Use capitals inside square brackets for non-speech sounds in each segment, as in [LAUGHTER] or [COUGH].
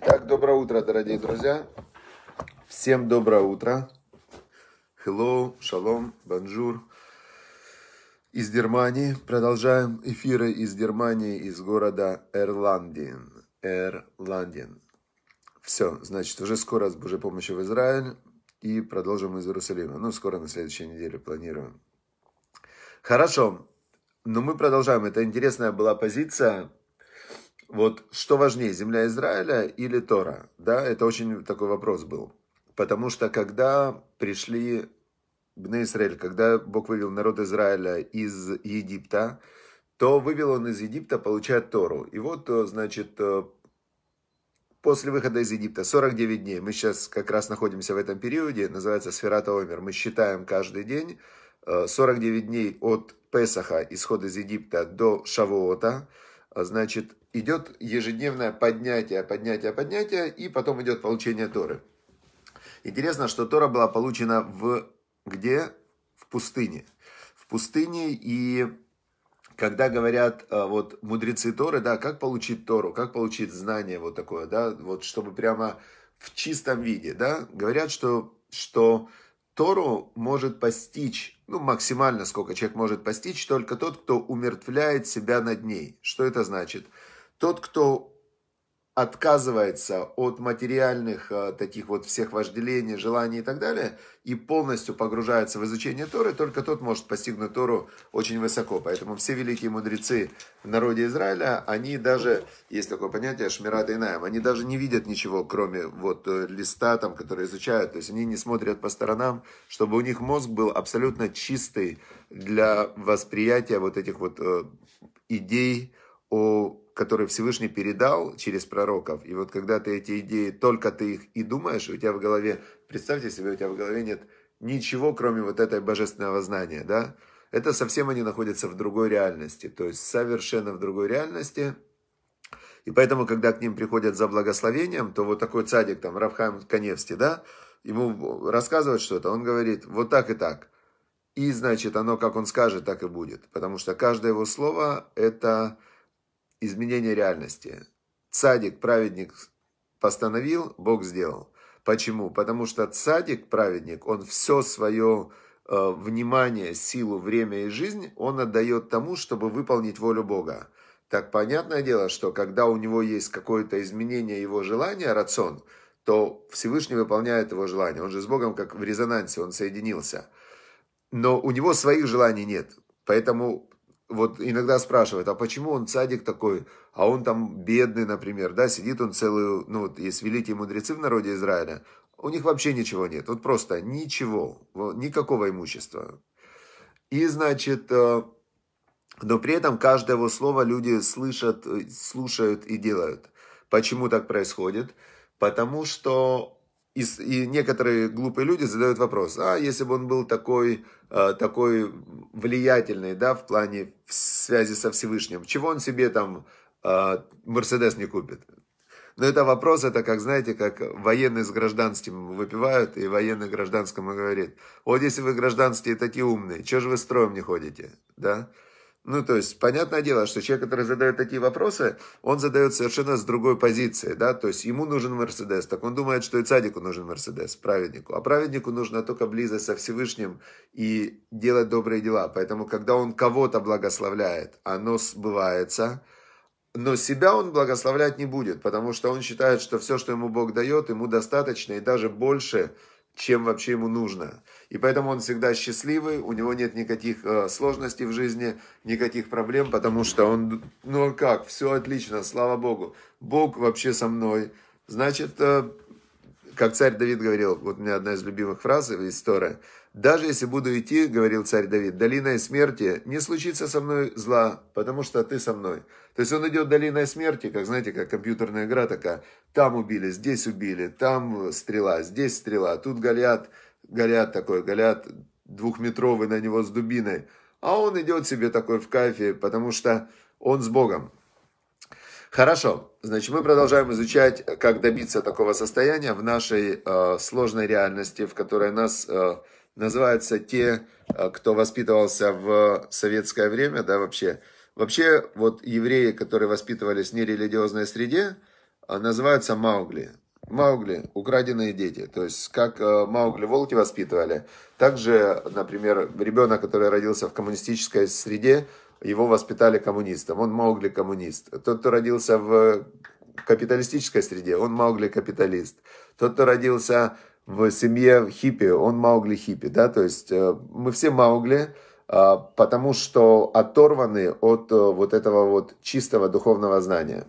Итак, доброе утро, дорогие друзья. Всем доброе утро. Hello, шалом, бонжур. Из Германии. Продолжаем эфиры из Германии, из города Эрландин. Эрландин. Все, значит, уже скоро с Божьей помощью в Израиль и продолжим из Иерусалима. Ну, скоро на следующей неделе планируем. Хорошо, но мы продолжаем. Это интересная была позиция вот что важнее, земля Израиля или Тора? Да, это очень такой вопрос был. Потому что когда пришли на Израиль, когда Бог вывел народ Израиля из Египта, то вывел он из Египта, получая Тору. И вот, э, значит, э, после выхода из Египта 49 дней, мы сейчас как раз находимся в этом периоде, называется Сферата Омер, мы считаем каждый день, 49 э, дней от Песаха, исхода из Египта, до Шавуота – а значит, идет ежедневное поднятие, поднятие, поднятие, и потом идет получение Торы. Интересно, что Тора была получена в где? В пустыне. В пустыне и когда говорят э, вот мудрецы Торы, да, как получить Тору, как получить знание вот такое, да, вот чтобы прямо в чистом виде, да, говорят, что, что Тору может постичь ну, максимально сколько человек может постичь, только тот, кто умертвляет себя над ней. Что это значит? Тот, кто отказывается от материальных э, таких вот всех вожделений, желаний и так далее, и полностью погружается в изучение Торы, только тот может постигнуть Тору очень высоко. Поэтому все великие мудрецы в народе Израиля, они даже, есть такое понятие шмират инаем, они даже не видят ничего, кроме вот э, листа, там, который изучают, то есть они не смотрят по сторонам, чтобы у них мозг был абсолютно чистый для восприятия вот этих вот э, идей о который Всевышний передал через пророков. И вот когда ты эти идеи, только ты их и думаешь, у тебя в голове, представьте себе, у тебя в голове нет ничего, кроме вот этой божественного знания, да? Это совсем они находятся в другой реальности, то есть совершенно в другой реальности. И поэтому, когда к ним приходят за благословением, то вот такой цадик, там, Равхам Каневский, да, ему рассказывают что-то, он говорит, вот так и так. И, значит, оно, как он скажет, так и будет. Потому что каждое его слово – это изменение реальности. Цадик, праведник постановил, Бог сделал. Почему? Потому что цадик, праведник, он все свое э, внимание, силу, время и жизнь, он отдает тому, чтобы выполнить волю Бога. Так понятное дело, что когда у него есть какое-то изменение его желания, рацион, то Всевышний выполняет его желание. Он же с Богом как в резонансе, он соединился. Но у него своих желаний нет. Поэтому вот иногда спрашивают, а почему он цадик такой, а он там бедный, например, да, сидит он целую, ну, вот есть великие мудрецы в народе Израиля, у них вообще ничего нет, вот просто ничего, никакого имущества. И, значит, э, но при этом каждое его слово люди слышат, э, слушают и делают. Почему так происходит? Потому что и, и некоторые глупые люди задают вопрос, а если бы он был такой, э, такой влиятельный, да, в плане в связи со Всевышним, чего он себе там э, Мерседес не купит? Но это вопрос, это как, знаете, как военные с гражданским выпивают, и военный гражданскому говорит, вот если вы гражданские такие умные, что же вы строем не ходите, да? Ну, то есть, понятное дело, что человек, который задает такие вопросы, он задает совершенно с другой позиции, да, то есть ему нужен Мерседес, так он думает, что и цадику нужен Мерседес, праведнику, а праведнику нужна только близость со Всевышним и делать добрые дела, поэтому, когда он кого-то благословляет, оно сбывается, но себя он благословлять не будет, потому что он считает, что все, что ему Бог дает, ему достаточно и даже больше, чем вообще ему нужно. И поэтому он всегда счастливый, у него нет никаких э, сложностей в жизни, никаких проблем, потому что он, ну как, все отлично, слава Богу. Бог вообще со мной. Значит, э, как царь Давид говорил, вот у меня одна из любимых фраз из истории, «Даже если буду идти, — говорил царь Давид, — долиной смерти, не случится со мной зла, потому что ты со мной». То есть он идет долиной смерти, как, знаете, как компьютерная игра такая. Там убили, здесь убили, там стрела, здесь стрела, тут Голиат, Голиат такой, Голиат двухметровый на него с дубиной. А он идет себе такой в кайфе, потому что он с Богом. Хорошо, значит, мы продолжаем изучать, как добиться такого состояния в нашей э, сложной реальности, в которой нас э, называются те, э, кто воспитывался в советское время, да, вообще. Вообще, вот евреи, которые воспитывались в нерелигиозной среде, э, называются маугли. Маугли, украденные дети. То есть, как э, Маугли волки воспитывали. Также, например, ребенок, который родился в коммунистической среде, его воспитали коммунистом, он Маугли коммунист. Тот, кто родился в капиталистической среде, он Маугли капиталист. Тот, кто родился в семье хиппи, он Маугли хиппи, да, то есть э, мы все Маугли, а, потому что оторваны от э, вот этого вот чистого духовного знания.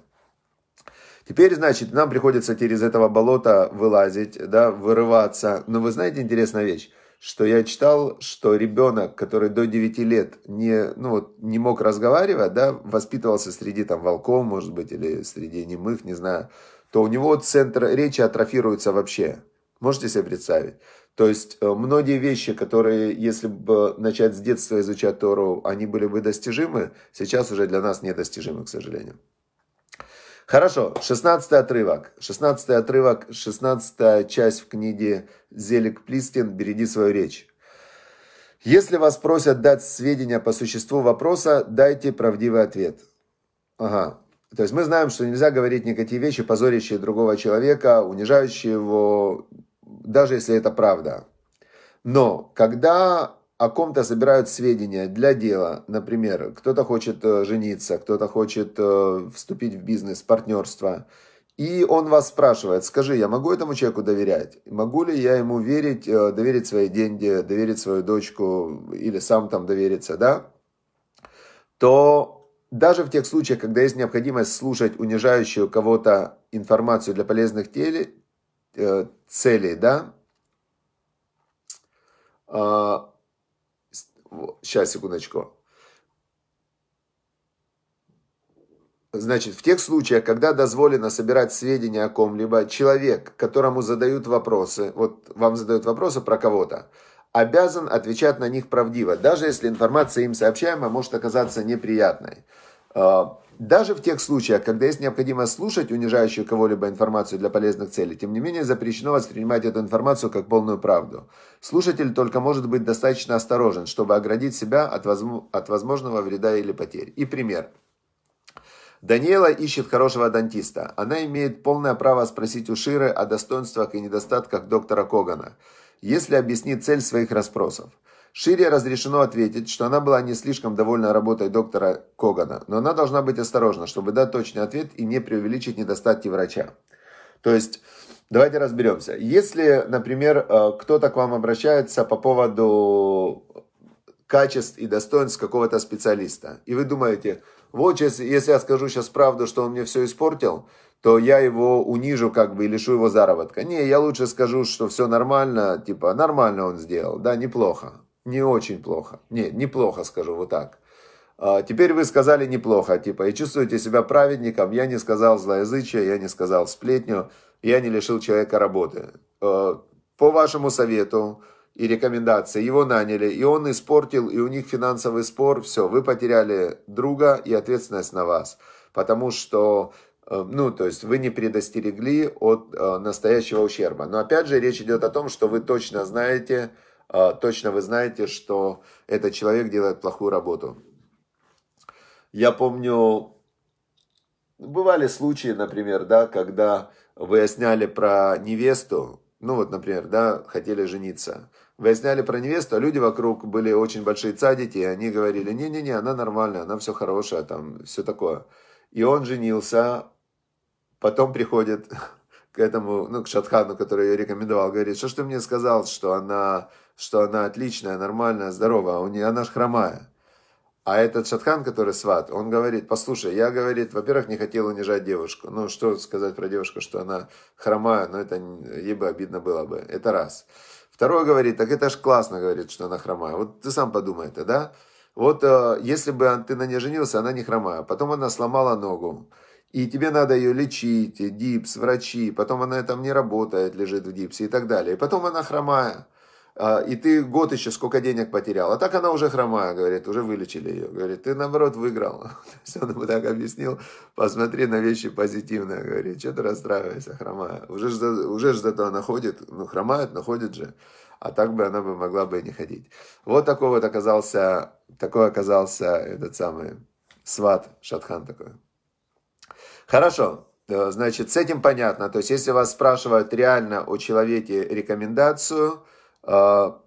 Теперь, значит, нам приходится через этого болота вылазить, да, вырываться. Но вы знаете интересная вещь? что я читал, что ребенок, который до 9 лет не, ну, вот не мог разговаривать, да, воспитывался среди там волков, может быть, или среди немых, не знаю, то у него центр речи атрофируется вообще. Можете себе представить? То есть э, многие вещи, которые, если бы начать с детства изучать Тору, они были бы достижимы, сейчас уже для нас недостижимы, к сожалению. Хорошо, 16 отрывок. 16 отрывок, 16 часть в книге Зелик Плистин «Береги свою речь». Если вас просят дать сведения по существу вопроса, дайте правдивый ответ. Ага. То есть мы знаем, что нельзя говорить никакие вещи, позорящие другого человека, унижающие его, даже если это правда. Но когда о ком-то собирают сведения для дела. Например, кто-то хочет э, жениться, кто-то хочет э, вступить в бизнес, партнерство. И он вас спрашивает, скажи, я могу этому человеку доверять? Могу ли я ему верить, э, доверить свои деньги, доверить свою дочку или сам там довериться, да? То даже в тех случаях, когда есть необходимость слушать унижающую кого-то информацию для полезных теле, целей, да, а, Сейчас, секундочку. Значит, в тех случаях, когда дозволено собирать сведения о ком-либо, человек, которому задают вопросы, вот вам задают вопросы про кого-то, обязан отвечать на них правдиво, даже если информация им сообщаемая может оказаться неприятной. А, даже в тех случаях, когда есть необходимость слушать унижающую кого-либо информацию для полезных целей, тем не менее запрещено воспринимать эту информацию как полную правду. Слушатель только может быть достаточно осторожен, чтобы оградить себя от, возм... от возможного вреда или потерь. И пример. Даниэла ищет хорошего дантиста. Она имеет полное право спросить у Ширы о достоинствах и недостатках доктора Когана, если объяснит цель своих расспросов. Шире разрешено ответить, что она была не слишком довольна работой доктора Когана, но она должна быть осторожна, чтобы дать точный ответ и не преувеличить недостатки врача. То есть, давайте разберемся. Если, например, э, кто-то к вам обращается по поводу качеств и достоинств какого-то специалиста, и вы думаете, вот если, я скажу сейчас правду, что он мне все испортил, то я его унижу как бы и лишу его заработка. Не, я лучше скажу, что все нормально, типа нормально он сделал, да, неплохо. Не очень плохо. Не, неплохо, скажу вот так. А, теперь вы сказали неплохо, типа, и чувствуете себя праведником, я не сказал злоязычие, я не сказал сплетню, я не лишил человека работы. А, по вашему совету и рекомендации его наняли, и он испортил, и у них финансовый спор, все, вы потеряли друга и ответственность на вас. Потому что, э, ну, то есть вы не предостерегли от э, настоящего ущерба. Но опять же, речь идет о том, что вы точно знаете, а, точно вы знаете, что этот человек делает плохую работу. Я помню, бывали случаи, например, да, когда выясняли про невесту, ну вот, например, да, хотели жениться. Выясняли про невесту, а люди вокруг были очень большие цадики, и они говорили, не-не-не, она нормальная, она все хорошая, там, все такое. И он женился, потом приходит [LAUGHS] к этому, ну, к Шатхану, который ее рекомендовал, говорит, что ж ты мне сказал, что она что она отличная, нормальная, здоровая, а у нее, она ж хромая. А этот шатхан, который сват, он говорит, послушай, я, говорит, во-первых, не хотел унижать девушку. Ну, что сказать про девушку, что она хромая, но ну, это ей бы обидно было бы. Это раз. Второе говорит, так это ж классно, говорит, что она хромая. Вот ты сам подумай это, да? Вот э, если бы ты на ней женился, она не хромая. Потом она сломала ногу. И тебе надо ее лечить, дипс, врачи. Потом она там не работает, лежит в дипсе и так далее. И потом она хромая. А, и ты год еще сколько денег потерял. А так она уже хромая, говорит, уже вылечили ее. Говорит, ты наоборот выиграл. [LAUGHS] То он ему так объяснил, посмотри на вещи позитивно. Говорит, что ты расстраиваешься, хромая. Уже ж, уже ж зато она ходит, ну хромает, но ходит же. А так бы она бы могла бы и не ходить. Вот такой вот оказался, такой оказался этот самый сват, шатхан такой. Хорошо, э, значит, с этим понятно. То есть, если вас спрашивают реально о человеке рекомендацию – а,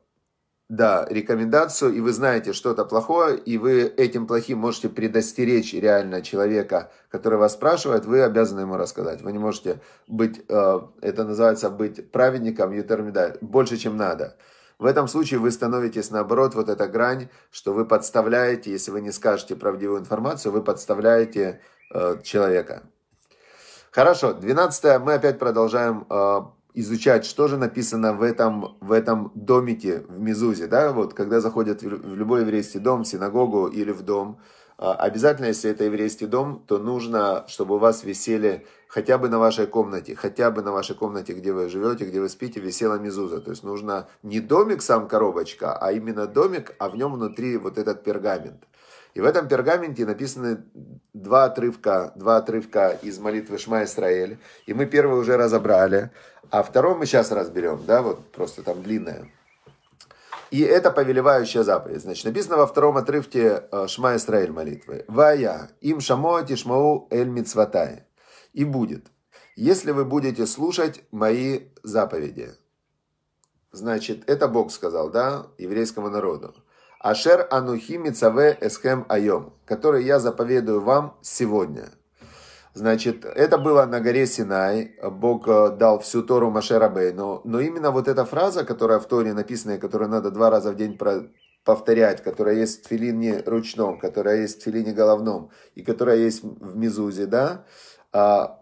да, рекомендацию, и вы знаете что-то плохое, и вы этим плохим можете предостеречь реально человека, который вас спрашивает, вы обязаны ему рассказать. Вы не можете быть, а, это называется быть праведником, ютермида, больше, чем надо. В этом случае вы становитесь, наоборот, вот эта грань, что вы подставляете, если вы не скажете правдивую информацию, вы подставляете э, человека. Хорошо, 12 мы опять продолжаем а, изучать, что же написано в этом, в этом домике в Мизузе, да, вот, когда заходят в любой еврейский дом, в синагогу или в дом, а, обязательно, если это еврейский дом, то нужно, чтобы у вас висели хотя бы на вашей комнате, хотя бы на вашей комнате, где вы живете, где вы спите, висела Мизуза, то есть нужно не домик сам коробочка, а именно домик, а в нем внутри вот этот пергамент. И в этом пергаменте написаны два отрывка, два отрывка из молитвы Шма Исраэль. И мы первый уже разобрали, а второй мы сейчас разберем, да, вот просто там длинное. И это повелевающая заповедь. Значит, написано во втором отрывке э, Шма Исраэль молитвы. Вая, им шамоати шмау эль мицватай. И будет. Если вы будете слушать мои заповеди. Значит, это Бог сказал, да, еврейскому народу. Ашер Анухи Мицаве Эсхем Айом, который я заповедую вам сегодня. Значит, это было на горе Синай, Бог э, дал всю Тору Машера Бейну, но именно вот эта фраза, которая в Торе написана, которую надо два раза в день повторять, которая есть в филине ручном, которая есть в филине головном и которая есть в Мизузе, да, а,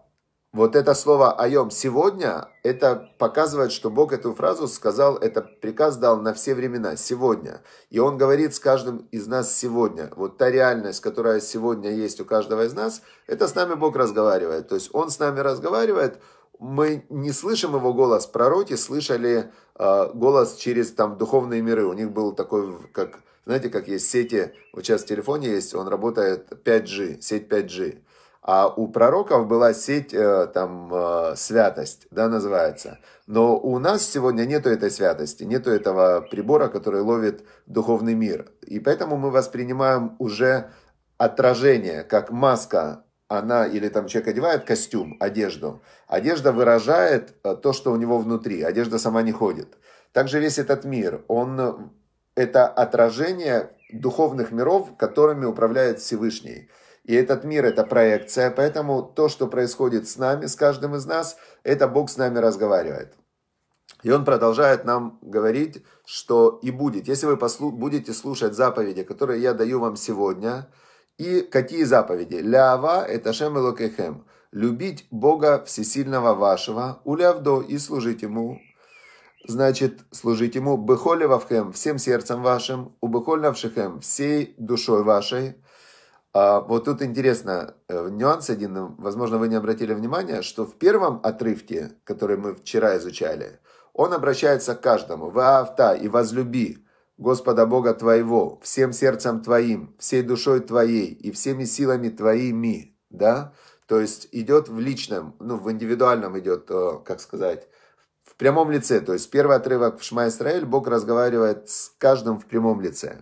вот это слово «айом» сегодня, это показывает, что Бог эту фразу сказал, это приказ дал на все времена, сегодня. И Он говорит с каждым из нас сегодня. Вот та реальность, которая сегодня есть у каждого из нас, это с нами Бог разговаривает. То есть Он с нами разговаривает, мы не слышим его голос. Пророки слышали э, голос через там духовные миры. У них был такой, как, знаете, как есть сети, вот сейчас в телефоне есть, он работает 5G, сеть 5G. А у пророков была сеть, э, там, э, святость, да, называется. Но у нас сегодня нету этой святости, нету этого прибора, который ловит духовный мир. И поэтому мы воспринимаем уже отражение, как маска, она или там человек одевает костюм, одежду. Одежда выражает э, то, что у него внутри. Одежда сама не ходит. Также весь этот мир, он это отражение духовных миров, которыми управляет Всевышний. И этот мир – это проекция, поэтому то, что происходит с нами, с каждым из нас, это Бог с нами разговаривает. И он продолжает нам говорить, что и будет. Если вы послу- будете слушать заповеди, которые я даю вам сегодня, и какие заповеди? Лява – это Шем Элокехем. Любить Бога Всесильного вашего, улявдо, и служить Ему. Значит, служить Ему бехолевавхем, всем сердцем вашим, убехольнавшихем, всей душой вашей – а вот тут интересно, э, нюанс один, ну, возможно, вы не обратили внимания, что в первом отрывке, который мы вчера изучали, он обращается к каждому. «Ваавта» и «возлюби» Господа Бога твоего, всем сердцем твоим, всей душой твоей и всеми силами твоими, да? То есть идет в личном, ну, в индивидуальном идет, э, как сказать, в прямом лице. То есть первый отрывок в Шма Исраэль Бог разговаривает с каждым в прямом лице.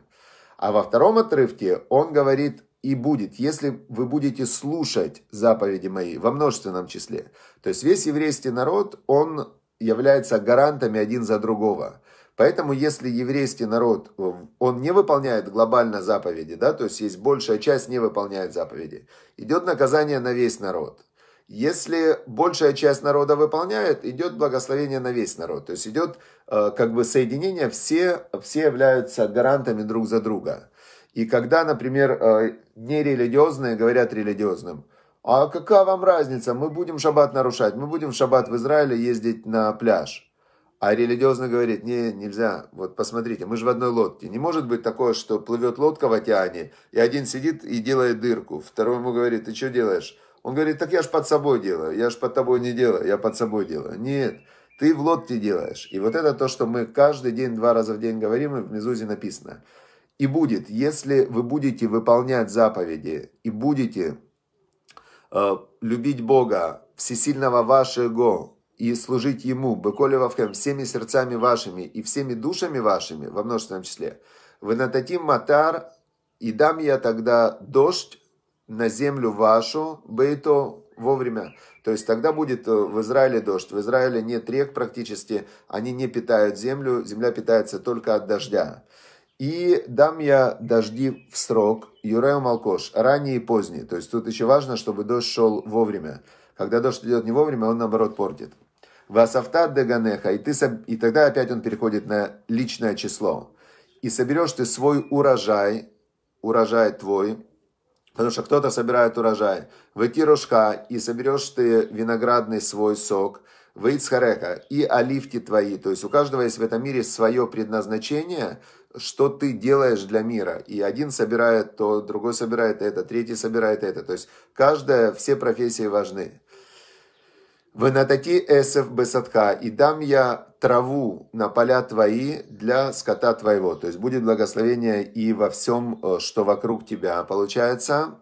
А во втором отрывке он говорит и будет, если вы будете слушать заповеди мои во множественном числе. То есть весь еврейский народ, он является гарантами один за другого. Поэтому, если еврейский народ, он не выполняет глобально заповеди, да, то есть есть большая часть не выполняет заповеди, идет наказание на весь народ. Если большая часть народа выполняет, идет благословение на весь народ. То есть идет э, как бы соединение, все, все являются гарантами друг за друга. И когда, например, э, нерелигиозные говорят религиозным, а какая вам разница, мы будем шаббат нарушать, мы будем в шаббат в Израиле ездить на пляж. А религиозно говорит, не, нельзя, вот посмотрите, мы же в одной лодке. Не может быть такое, что плывет лодка в океане, и один сидит и делает дырку, второй ему говорит, ты что делаешь? Он говорит, так я ж под собой делаю, я ж под тобой не делаю, я под собой делаю. Нет, ты в лодке делаешь. И вот это то, что мы каждый день, два раза в день говорим, и в Мезузе написано – и будет, если вы будете выполнять заповеди и будете э, любить Бога, всесильного вашего, и служить Ему, быколи вовхем, всеми сердцами вашими и всеми душами вашими, во множественном числе, вы нататим матар, и дам я тогда дождь на землю вашу, бейто, вовремя. То есть тогда будет э, в Израиле дождь. В Израиле нет рек практически, они не питают землю, земля питается только от дождя. И дам я дожди в срок, Юрею Малкош, ранние и поздние. То есть тут еще важно, чтобы дождь шел вовремя. Когда дождь идет не вовремя, он наоборот портит. Васафта деганеха, и, ты, и тогда опять он переходит на личное число. И соберешь ты свой урожай, урожай твой, потому что кто-то собирает урожай. Выйти рожка, и соберешь ты виноградный свой сок, выйти и оливки твои. То есть у каждого есть в этом мире свое предназначение – что ты делаешь для мира. И один собирает то, другой собирает это, третий собирает это. То есть каждая, все профессии важны. Вы «Венатати эсэф бесадха, и дам я траву на поля твои для скота твоего». То есть будет благословение и во всем, э, что вокруг тебя. Получается,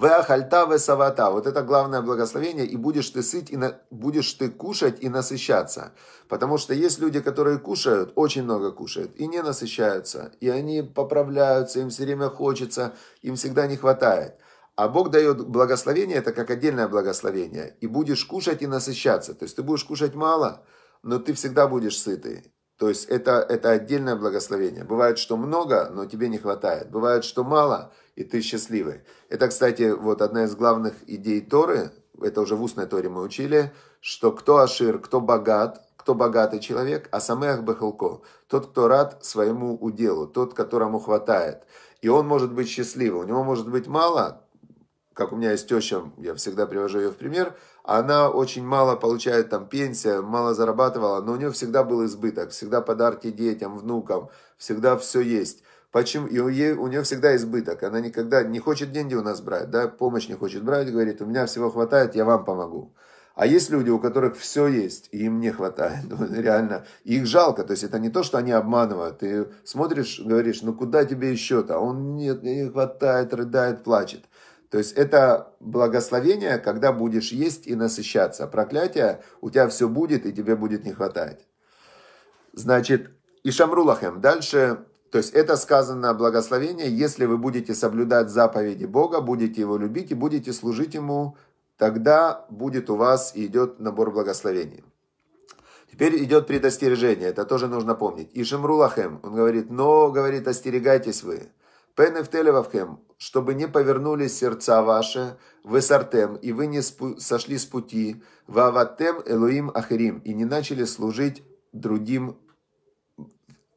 Веахальта весавата. Вот это главное благословение. И будешь ты сыть, и на... будешь ты кушать и насыщаться. Потому что есть люди, которые кушают, очень много кушают, и не насыщаются. И они поправляются, им все время хочется, им всегда не хватает. А Бог дает благословение, это как отдельное благословение. И будешь кушать и насыщаться. То есть ты будешь кушать мало, но ты всегда будешь сытый. То есть это, это отдельное благословение. Бывает, что много, но тебе не хватает. Бывает, что мало, и ты счастливый. Это, кстати, вот одна из главных идей Торы, это уже в устной Торе мы учили, что кто ашир, кто богат, кто богатый человек, а самех бахалко, тот, кто рад своему уделу, тот, которому хватает. И он может быть счастливым. У него может быть мало, как у меня есть теща, я всегда привожу ее в пример, она очень мало получает там пенсия, мало зарабатывала, но у нее всегда был избыток, всегда подарки детям, внукам, всегда все есть. Почему? И у, ей, у нее всегда избыток, она никогда не хочет деньги у нас брать, да, помощь не хочет брать, говорит, у меня всего хватает, я вам помогу. А есть люди, у которых все есть, и им не хватает, ну, [LAUGHS] реально, и их жалко, то есть это не то, что они обманывают, ты смотришь, говоришь, ну куда тебе еще-то, а он нет, не хватает, рыдает, плачет. То есть это благословение, когда будешь есть и насыщаться. Проклятие, у тебя все будет и тебе будет не хватать. Значит, и Шамрулахем. Дальше, то есть это сказано благословение, если вы будете соблюдать заповеди Бога, будете его любить и будете служить ему, тогда будет у вас и идет набор благословений. Теперь идет предостережение, это тоже нужно помнить. И Шамрулахем, он говорит, но, говорит, остерегайтесь вы Пенефтелевавхем, чтобы не повернулись сердца ваши, вы высартем, и вы не спу- сошли с пути, ваватем элуим ахирим, и не начали служить другим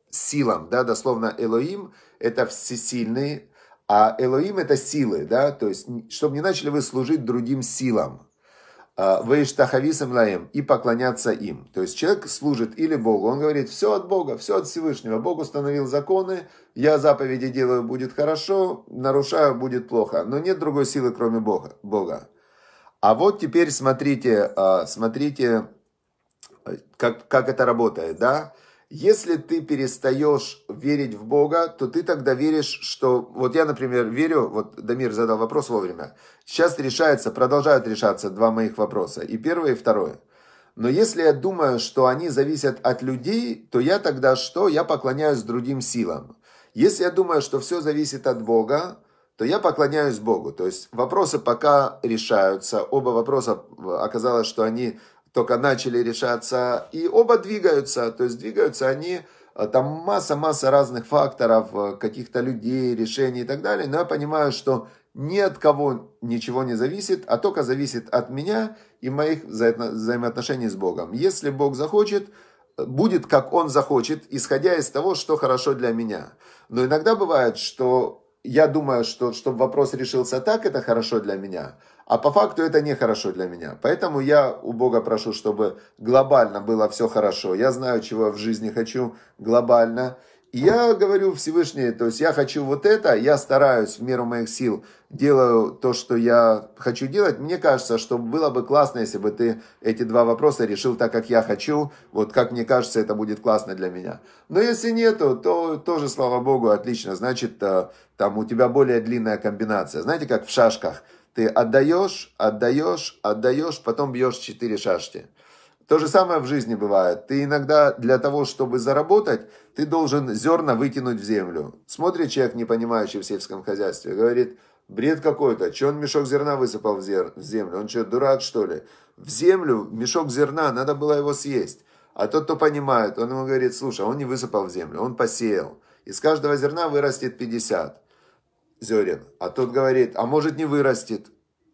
силам, да, дословно Элоим – это всесильные, а Элоим – это силы, да, то есть, чтобы не начали вы служить другим силам. А, Вейштахависам лаем, и поклоняться им. То есть человек служит или Богу, он говорит, все от Бога, все от Всевышнего. Бог установил законы, я заповеди делаю, будет хорошо, нарушаю, будет плохо. Но нет другой силы, кроме Бога. Бога. А вот теперь смотрите, а, смотрите, как, как это работает, да? Если ты перестаешь верить в Бога, то ты тогда веришь, что... Вот я, например, верю, вот Дамир задал вопрос вовремя. Сейчас решается, продолжают решаться два моих вопроса. И первое, и второе. Но если я думаю, что они зависят от людей, то я тогда что? Я поклоняюсь другим силам. Если я думаю, что все зависит от Бога, то я поклоняюсь Богу. То есть вопросы пока решаются. Оба вопроса э, оказалось, что они только начали решаться. И оба двигаются, то есть двигаются они, а, там масса-масса разных факторов, а, каких-то людей, решений и так далее. Но я понимаю, что ни от кого ничего не зависит, а только зависит от меня и моих вза- взаимоотношений с Богом. Если Бог захочет, будет как Он захочет, исходя из того, что хорошо для меня. Но иногда бывает, что я думаю, что чтобы вопрос решился так, это хорошо для меня, а по факту это нехорошо для меня. Поэтому я у Бога прошу, чтобы глобально было все хорошо. Я знаю, чего я в жизни хочу глобально. И я говорю Всевышний, то есть я хочу вот это, я стараюсь в меру моих сил, делаю то, что я хочу делать. Мне кажется, что было бы классно, если бы ты эти два вопроса решил так, как я хочу. Вот как мне кажется, это будет классно для меня. Но если нету, то тоже, слава богу, отлично. Значит, э, там у тебя более длинная комбинация. Знаете, как в шашках – ты отдаешь, отдаешь, отдаешь, потом бьешь четыре шашки. То же самое в жизни бывает. Ты иногда для того, чтобы заработать, ты должен зерна выкинуть в землю. Смотрит человек, не понимающий в сельском хозяйстве, говорит, бред какой-то, че он мешок зерна высыпал в, зер... в землю, он что, дурак что ли? В землю мешок зерна, надо было его съесть. А тот, кто понимает, он ему говорит, слушай, а он не высыпал в землю, он посеял. Из каждого зерна вырастет 50 зерен. А тот говорит, а может не вырастет,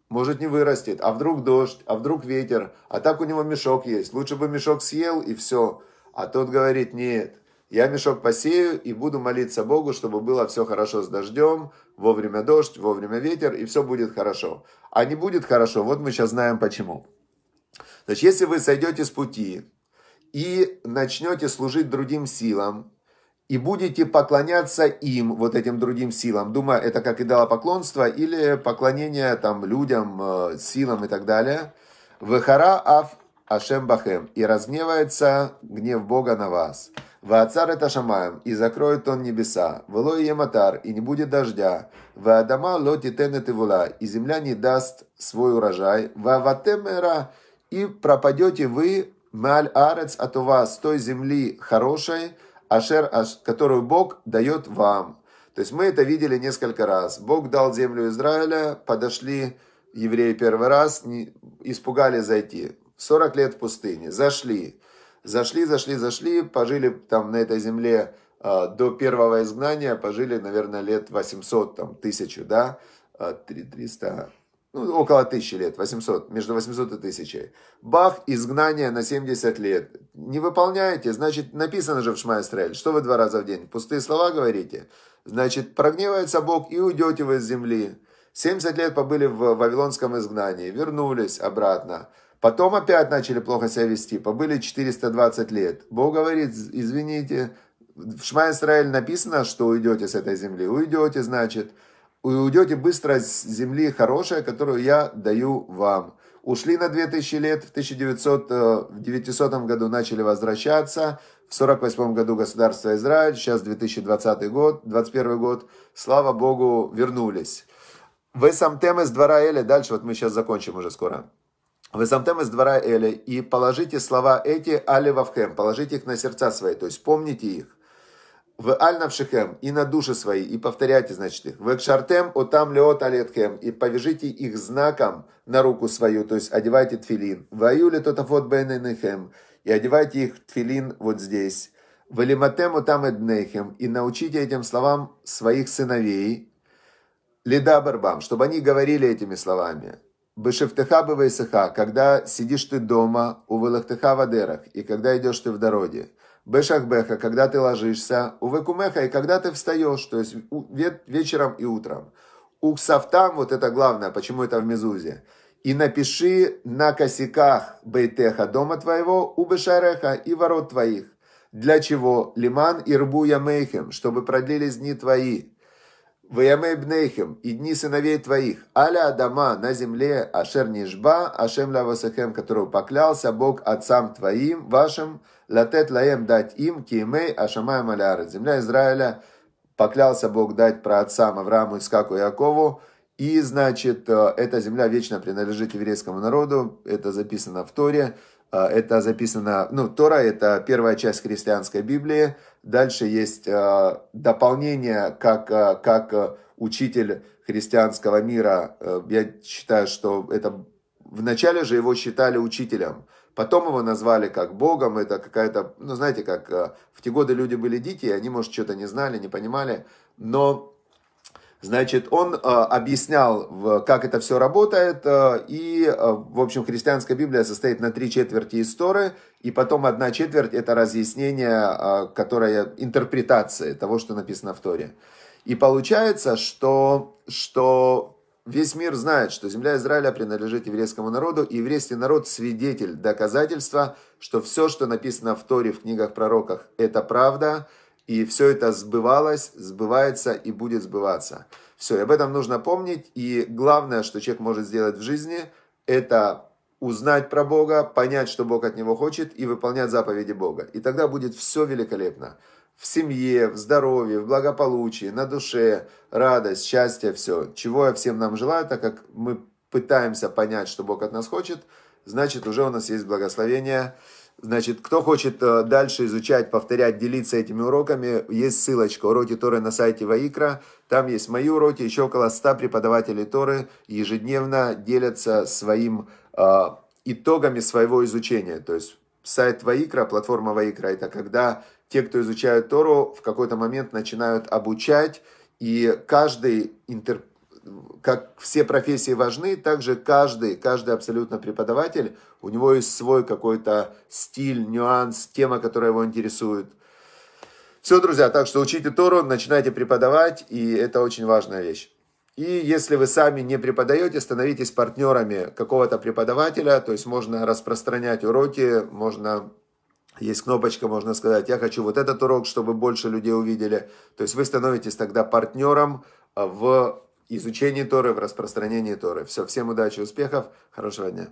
может не вырастет, а вдруг дождь, а вдруг ветер, а так у него мешок есть, лучше бы мешок съел и все. А тот говорит, нет, я мешок посею и буду молиться Богу, чтобы было все хорошо с дождем, вовремя дождь, вовремя ветер, и все будет хорошо. А не будет хорошо, вот мы сейчас знаем почему. Значит, если вы сойдете с пути и начнете служить другим силам, и будете поклоняться им, вот этим другим силам. Думаю, это как идолопоклонство или поклонение там людям, э, силам и так далее. Вехара аф ашем бахем. И разгневается гнев Бога на вас. Ваацар это шамаем, и закроет он небеса. Вело и ематар, и не будет дождя. Ваадама лоти тенет и вула, и земля не даст свой урожай. Ваватемера, и пропадете вы, маль арец от у вас, той земли хорошей, Ашер, аш, которую Бог дает вам. То есть мы это видели несколько раз. Бог дал землю Израиля, подошли евреи первый раз, не, испугали зайти. 40 лет в пустыне, зашли. Зашли, зашли, зашли, пожили там на этой земле э, до первого изгнания, пожили, наверное, лет 800, там, тысячу, да, 300, а, ну, около тысячи лет, 800, между 800 и тысячей. Бах, изгнание на 70 лет. Не выполняете, значит, написано же в Шма Исраэль, что вы два раза в день, пустые слова говорите. Значит, прогневается Бог и уйдете вы с земли. 70 лет побыли в Вавилонском изгнании, вернулись обратно. Потом опять начали плохо себя вести, побыли 420 лет. Бог говорит, извините, в Шма Исраэль написано, что уйдете с этой земли. Уйдете, значит уйдете быстро с земли хорошая, которую я даю вам. Ушли на 2000 лет, в 1900, э, в году начали возвращаться, в 1948 году государство Израиль, сейчас 2020 год, 21 год, слава Богу, вернулись. Вы сам тем из двора Эли. дальше вот мы сейчас закончим уже скоро. Вы сам тем из двора Эли и положите слова эти Али Вавхем, положите их на сердца свои, то есть помните их в аль и на души свои, и повторяйте, значит, В экшартем, отам леот алетхем, и повяжите их знаком на руку свою, то есть одевайте тфилин. В аюле тотафот бейненехем, и одевайте их тфилин вот здесь. В элиматем отам эднехем, и научите этим словам своих сыновей, лида барбам, чтобы они говорили этими словами. Бешевтеха бывайсеха, когда сидишь ты дома, у вылахтеха вадерах, и когда идешь ты в дороге. Бешахбеха, когда ты ложишься, у Векумеха, и когда ты встаешь, то есть вечером и утром. Уксафтам, вот это главное, почему это в Мезузе. И напиши на косяках Бейтеха, дома твоего, у Бешареха и ворот твоих. Для чего? Лиман и рбу ямейхем, чтобы продлились дни твои. Ваямейбнейхем и дни сыновей твоих, аля Адама на земле, Ашер Нижба, Ашем Лавасахем, которого поклялся Бог отцам твоим, вашим, Латет лаем дать им, киемей ашамай маляры. Земля Израиля поклялся Бог дать про отца Аврааму, Искаку и Якову. И, значит, э, эта земля вечно принадлежит еврейскому народу. Это записано в Торе. Э, это записано, ну, Тора – это первая часть христианской Библии. Дальше есть э, дополнение, как, как учитель христианского мира. Я считаю, что это вначале же его считали учителем. Потом его назвали как богом, это какая-то, ну знаете, как э, в те годы люди были дикие, они, может, что-то не знали, не понимали, но, значит, он э, объяснял, как это все работает, э, и, в общем, христианская Библия состоит на три четверти истории, и потом одна четверть – это разъяснение, которое интерпретация того, что написано в Торе. И получается, что, что Весь мир знает, что земля Израиля принадлежит еврейскому народу, и еврейский народ свидетель, доказательство, что все, что написано в Торе, в книгах пророках, это правда, и все это сбывалось, сбывается и будет сбываться. Все, и об этом нужно помнить, и главное, что человек может сделать в жизни, это узнать про Бога, понять, что Бог от него хочет, и выполнять заповеди Бога. И тогда будет все великолепно в семье, в здоровье, в благополучии, на душе, радость, счастье, все. Чего я всем нам желаю, так как мы пытаемся понять, что Бог от нас хочет, значит, уже у нас есть благословение. Значит, кто хочет э, дальше изучать, повторять, делиться этими уроками, есть ссылочка «Уроки Торы» на сайте Ваикра. Там есть мои уроки, еще около 100 преподавателей Торы ежедневно делятся своим э, итогами своего изучения. То есть сайт Ваикра, платформа Ваикра, это когда те, кто изучают Тору, в какой-то момент начинают обучать, и каждый интер... как все профессии важны, также каждый, каждый абсолютно преподаватель, у него есть свой какой-то стиль, нюанс, тема, которая его интересует. Все, друзья, так что учите Тору, начинайте преподавать, и это очень важная вещь. И если вы сами не преподаете, становитесь партнерами какого-то преподавателя, то есть можно распространять уроки, можно есть кнопочка, можно сказать, я хочу вот этот урок, чтобы больше людей увидели. То есть вы становитесь тогда партнером э, в изучении Торы, в распространении Торы. Все, всем удачи, успехов, хорошего дня.